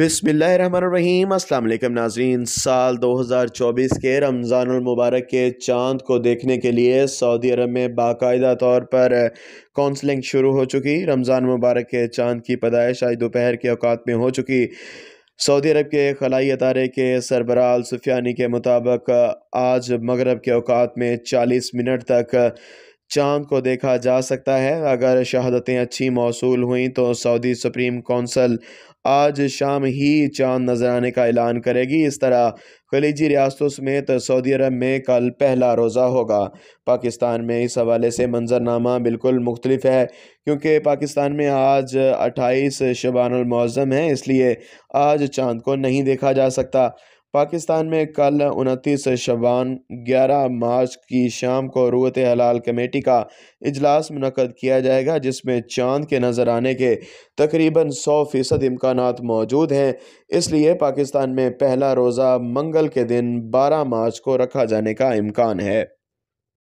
बिसमीम अल्लाम नाजरीन साल 2024 के रमज़ानमबारक के चांद को देखने के लिए सऊदी अरब में बाकायदा तौर पर काउंसलिंग शुरू हो चुकी रमज़ान मुबारक के चांद की पैदाइश आज दोपहर के अवकात में हो चुकी सऊदी अरब के खलाई अतारे के सरबराल सुफियानी के मुताबिक आज मगरब के अवकात में 40 मिनट तक चांद को देखा जा सकता है अगर शहादतें अच्छी मौसू हुई तो सऊदी सुप्रीम कौंसल आज शाम ही चांद नजर आने का ऐलान करेगी इस तरह खलीजी रियासतों समेत सऊदी अरब में कल पहला रोज़ा होगा पाकिस्तान में इस हवाले से मंजरनामा बिल्कुल मुख्तलिफ है क्योंकि पाकिस्तान में आज अट्ठाईस शबानमौज़म है इसलिए आज चांद को नहीं देखा जा सकता पाकिस्तान में कल उनतीस शबान 11 मार्च की शाम को रूत हलाल कमेटी का अजलास मनकद किया जाएगा जिसमें चांद के नज़र आने के तकरीबन सौ फ़ीसद इम्कान मौजूद हैं इसलिए पाकिस्तान में पहला रोज़ा मंगल के दिन 12 मार्च को रखा जाने का इम्कान है